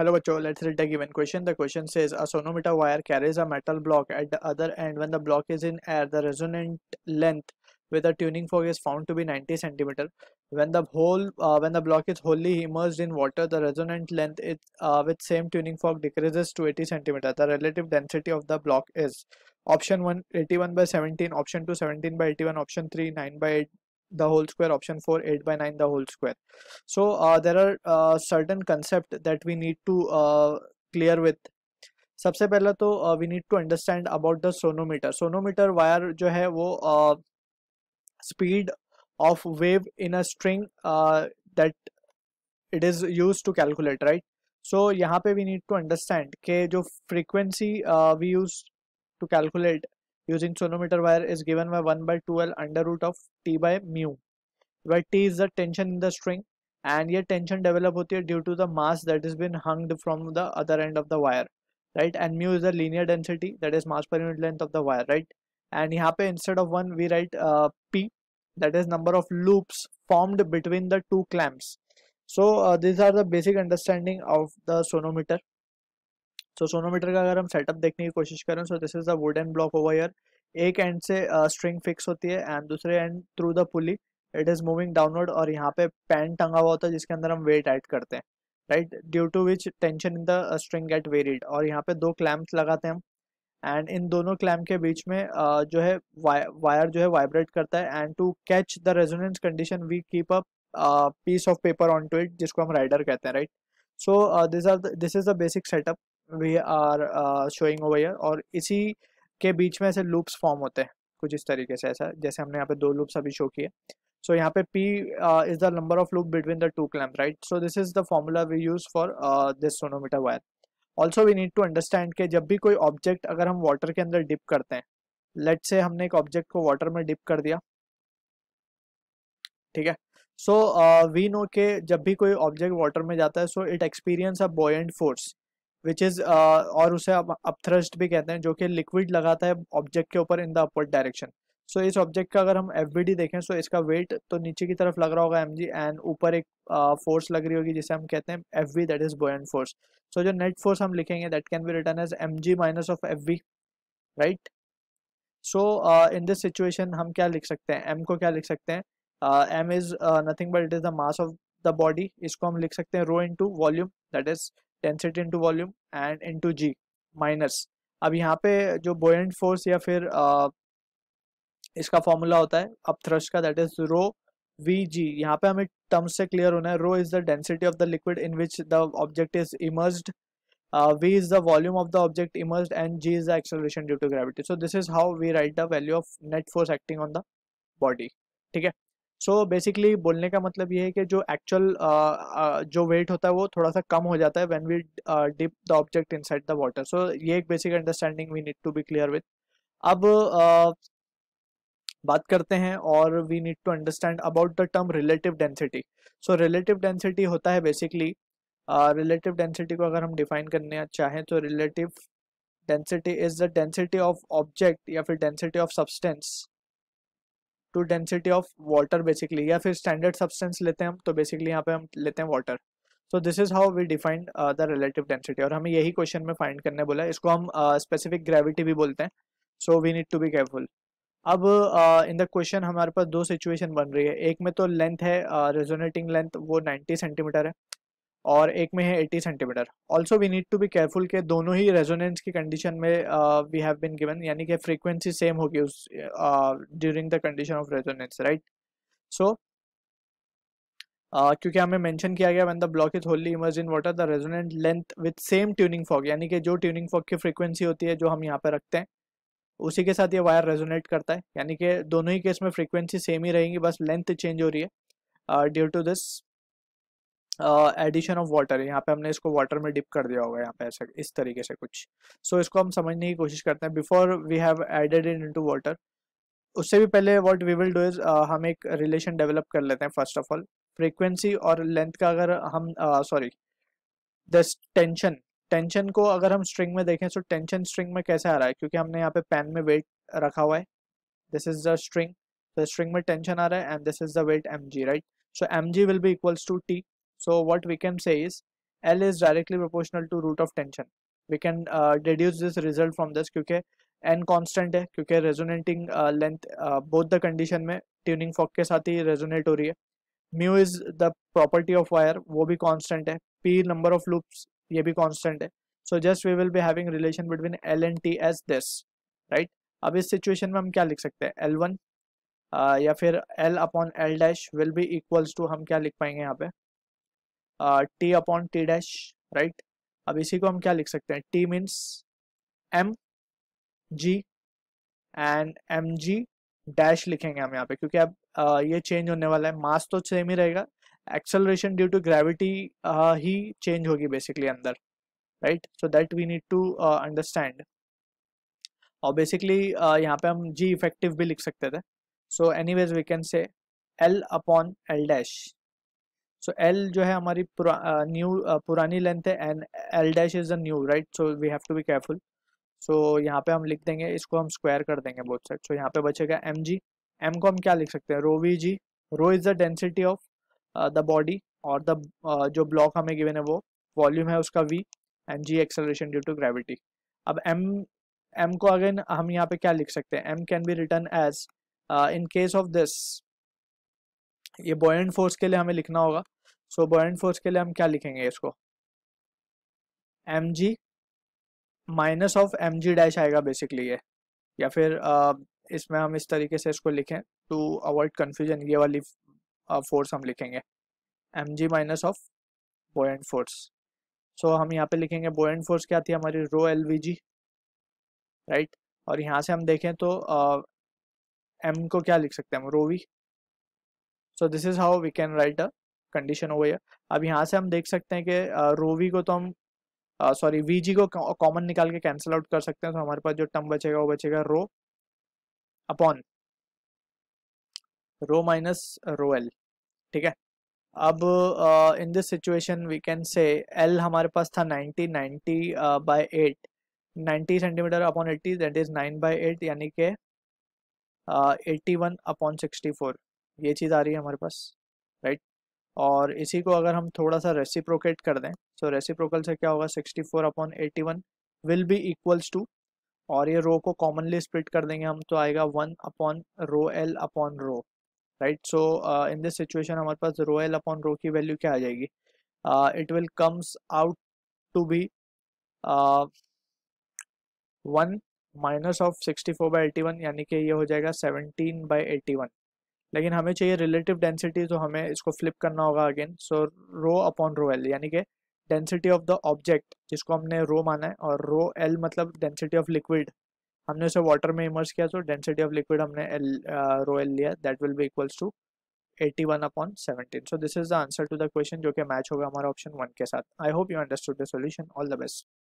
Hello bacho, let's read the given question. The question says a sonometer wire carries a metal block at the other end. When the block is in air, the resonant length with a tuning fork is found to be 90 centimeter. When the whole uh, when the block is wholly immersed in water, the resonant length it, uh, with same tuning fork decreases to 80 centimeter. The relative density of the block is option 1 81 by 17, option 2 17 by 81, option 3 9 by the whole square option 4 8 by 9 the whole square so uh, there are uh, certain concept that we need to uh, clear with सबसे पहला तो we need to understand about the sonometer sonometer wire जो है वो speed of wave in a string that it is use to calculate right so यहाँ पे we need to understand के जो frequency we use to calculate using sonometer wire is given by 1 by 2L under root of T by mu where T is the tension in the string and here tension develop होती है due to the mass that is been hung from the other end of the wire right and mu is the linear density that is mass per unit length of the wire right and here instead of one we write uh, P that is number of loops formed between the two clamps so uh, these are the basic understanding of the sonometer so sonometer का अगर हम setup देखने की कोशिश करें so this is the wooden block over here एक end से string uh, fix होती है एंड दूसरे end through the pulley it is moving downward और यहाँ पे पैन टंगा हुआ होता है जिसके अंदर हम वेट ऐड करते हैं right due to which tension in the string get varied और यहाँ पे दो क्लैम्प लगाते हैं हम एंड इन दोनों क्लैम्प के बीच में uh, जो है वायर जो है वाइब्रेट करता है and to catch the resonance condition we keep a piece of paper on to it जिसको हम राइडर कहते हैं right so this are this is the basic setup we are showing over here और इसी के बीच में ऐसे लूप्स फॉर्म होते हैं कुछ इस तरीके से ऐसा जैसे हमने यहाँ पे दो लूप्स अभी शो किए सो यहाँ पे P is the number of loop between the two clamp right so this is the formula we use for this sonometer wire also we need to understand के जब भी कोई ऑब्जेक्ट अगर हम वाटर के अंदर डिप करते हैं लेट से हमने एक ऑब्जेक्ट को वाटर में डिप कर दिया ठीक है सो वी नो के जब भी कोई ऑब्जेक्ट वाटर में जाता है so it experience a buoyant force which is uh, और उसे अपथ्रस्ट भी कहते हैं जो कि लिक्विड लगाता है ऑब्जेक्ट के ऊपर in the upward direction so इस ऑब्जेक्ट का अगर हम एफ देखें सो इसका वेट तो नीचे की तरफ लग रहा होगा एम एंड ऊपर एक फोर्स uh, लग रही होगी जिसे हम कहते हैं F V that is buoyant force so जो नेट फोर्स हम लिखेंगे that can be written as M G minus of F V right so in this situation हम क्या लिख सकते हैं एम को क्या लिख सकते हैं M is nothing but it is the mass of the body इसको हम लिख सकते हैं rho into volume that is density into volume and into G minus अब यहाँ पे जो बोयंट फोर्स या फिर आ, इसका फॉर्मूला होता है अब थ्रश का that is rho V G यहाँ पे हमें टर्म्स से क्लियर होना है rho is the density of the liquid in which the object is immerse Uh, v is the volume of the object immersed and g is the acceleration due to gravity so this is how we write the value of net force acting on the body ठीक है सो so basically बोलने का मतलब ये है कि जो actual जो वेट होता है वो थोड़ा सा कम हो जाता है when we dip the object inside the water so ये एक basic understanding we need to be clear with अब uh, बात करते हैं और we need to understand about the term relative density so relative density होता है बेसिकली रिलेटिव डेंसिटी को अगर हम डिफाइन करने चाहें तो relative density is the density of object या फिर density of substance to density of water basically या फिर स्टैंडर्ड सब्सटेंस लेते हैं हम तो बेसिकली यहाँ पे हम लेते हैं water so this is how we defined the relative density और हमें यही क्वेश्चन में फाइंड करने बोला इसको हम स्पेसिफिक uh, ग्रेविटी भी बोलते हैं so we need to be careful अब इन द क्वेश्चन हमारे पास दो सिचुएशन बन रही है एक में तो लेंथ है रेजोनेटिंग uh, लेंथ वो 90 सेंटीमीटर है और एक में है 80 centimetre also we need to be careful के दोनों ही रेजोनेंस की कंडीशन में वी हैव बिन गिवन यानी कि फ्रीक्वेंसी सेम होगी उस during the condition of resonance right so क्योंकि हमें मेंशन किया गया when the block is wholly immerse in water the resonant length with same tuning fork यानी कि जो ट्यूनिंग फॉग की फ्रीक्वेंसी होती है जो हम यहाँ पे रखते हैं उसी के साथ ये वायर रेजोनेट करता है यानी कि दोनों ही केस में फ्रीक्वेंसी सेम ही रहेंगी बस लेंथ चेंज हो रही है due to this addition of water यहाँ पे हमने इसको वाटर में डिप कर दिया होगा यहाँ पे ऐसा इस तरीके से कुछ सो so, इसको हम समझने की कोशिश करते हैं before we have added in into water उससे भी पहले what we will do is हम एक रिलेशन डेवलप कर लेते हैं फर्स्ट ऑफ ऑल फ्रीक्वेंसी और लेंथ का अगर हम सॉरी दस टेंशन टेंशन को अगर हम स्ट्रिंग में देखें तो टेंशन स्ट्रिंग में कैसे आ रहा है क्योंकि हमने यहाँ पे पैन में वेट रखा हुआ है this is the string string में टेंशन आ रहा है and this is the weight M G right so M G will be equals to T So what we can say is L is directly proportional to root of tension. We can uh, deduce this result from this क्योंकि n constant hai क्योंकि resonating uh, length uh, both the condition mein tuning fork ke sath hi resonate ho rahi hai mu is the property of wire wo bhi constant hai p number of loops ye bhi constant hai so just we will be having relation between L and T as this right ab is situation mein hum kya likh sakte hai L1 uh, ya fir L upon L dash will be equals to hum kya likh payenge yahan pe T upon T dash right अब इसी को हम क्या लिख सकते हैं T means M G and M G dash लिखेंगे हम यहाँ पे क्योंकि अब uh, ये चेंज होने वाला है मास तो सेम ही रहेगा एक्सेलरेशन ड्यू टू ग्रेविटी ही चेंज होगी बेसिकली अंदर right so that we need to understand और बेसिकली uh, यहाँ पे हम जी इफेक्टिव भी लिख सकते थे so any ways we can say L upon L dash so so, L जो है हमारी न्यू पुरानी लेंथ है and L dash is a new right so we have to be careful so यहाँ पे हम लिख देंगे इसको हम स्क्वायर कर देंगे बोथ साइड सो यहाँ पे बचेगा एम जी एम को हम क्या लिख सकते हैं rho V G rho is the density of the body और द uh, जो ब्लॉक हमें गिवन है वो वॉल्यूम है उसका V and G acceleration due to gravity अब एम एम को अगेन हम यहाँ पे क्या लिख सकते हैं M can be written as in case of this ये बॉयंट फोर्स के लिए हमें लिखना होगा सो बॉयंट फोर्स के लिए हम क्या लिखेंगे इसको M G minus of M G dash आएगा बेसिकली ये या फिर इसमें हम इस तरीके से इसको लिखें टू अवॉइड कन्फ्यूजन ये वाली फोर्स हम लिखेंगे M G minus of buoyant force so हम यहाँ पे लिखेंगे बॉयंट फोर्स क्या थी हमारी rho L V G right और यहाँ से हम देखें तो एम को क्या लिख सकते हैं हम rho V so this is how we can write a condition over अब यहाँ से हम देख सकते हैं कि रोवी को तो हम सॉरी वी जी को कॉमन निकाल के कैंसिल आउट कर सकते हैं तो हमारे पास जो टर्म बचेगा वो बचेगा rho upon rho minus rho L ठीक है अब in this situation we can say L हमारे पास था 90 90 by eight ninety centimetre upon eighty that is nine by eight यानी के eighty one upon sixty four ये चीज़ आ रही है हमारे पास राइट और इसी को अगर हम थोड़ा सा रेसिप्रोकेट कर दें सो रेसिप्रोकल से क्या होगा sixty four upon eighty one will be equals to और ये रो को कॉमनली स्प्लिट कर देंगे हम तो आएगा one upon rho L upon rho right so in this situation हमारे पास रो एल अपॉन रो की वैल्यू क्या आ जाएगी it will comes out to be one minus of sixty four by eighty one यानी कि ये हो जाएगा सेवनटीन बाई एटी वन लेकिन हमें चाहिए रिलेटिव डेंसिटी तो हमें इसको फ्लिप करना होगा again so rho upon rho L यानी कि डेंसिटी ऑफ द ऑब्जेक्ट जिसको हमने रो माना है और रो एल मतलब डेंसिटी ऑफ लिक्विड हमने उसे वाटर में इमर्स किया तो डेंसिटी ऑफ लिक्विड हमने एल रो एल लिया that will be equals to 81 upon 17 so this is the answer to the question जो कि मैच होगा हमारा ऑप्शन वन के साथ I hope you understood the solution all the best